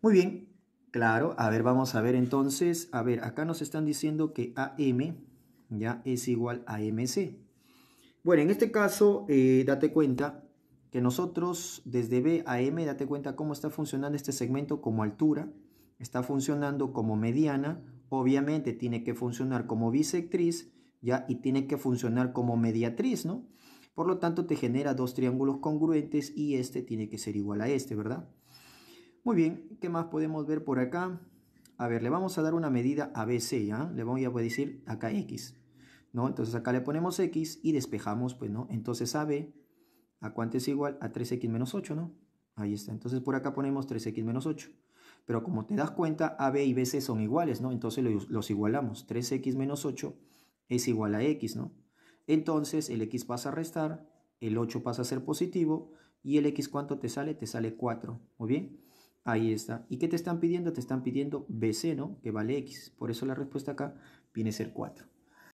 Muy bien, claro. A ver, vamos a ver entonces. A ver, acá nos están diciendo que AM ya es igual a MC. Bueno, en este caso, eh, date cuenta que nosotros desde B a M, date cuenta cómo está funcionando este segmento como altura, está funcionando como mediana, obviamente tiene que funcionar como bisectriz, ¿ya? Y tiene que funcionar como mediatriz, ¿no? Por lo tanto, te genera dos triángulos congruentes y este tiene que ser igual a este, ¿verdad? Muy bien, ¿qué más podemos ver por acá? A ver, le vamos a dar una medida a BC, ¿ya? le voy a decir acá X, ¿no? Entonces acá le ponemos X y despejamos, pues, ¿no? Entonces AB, ¿a cuánto es igual? A 3X menos 8, ¿no? Ahí está, entonces por acá ponemos 3X menos 8. Pero como te das cuenta, AB y BC son iguales, ¿no? Entonces los, los igualamos, 3X menos 8 es igual a X, ¿no? Entonces el X pasa a restar, el 8 pasa a ser positivo, y el X ¿cuánto te sale? Te sale 4, ¿muy bien? Ahí está. ¿Y qué te están pidiendo? Te están pidiendo BC, ¿no? Que vale X. Por eso la respuesta acá viene a ser 4.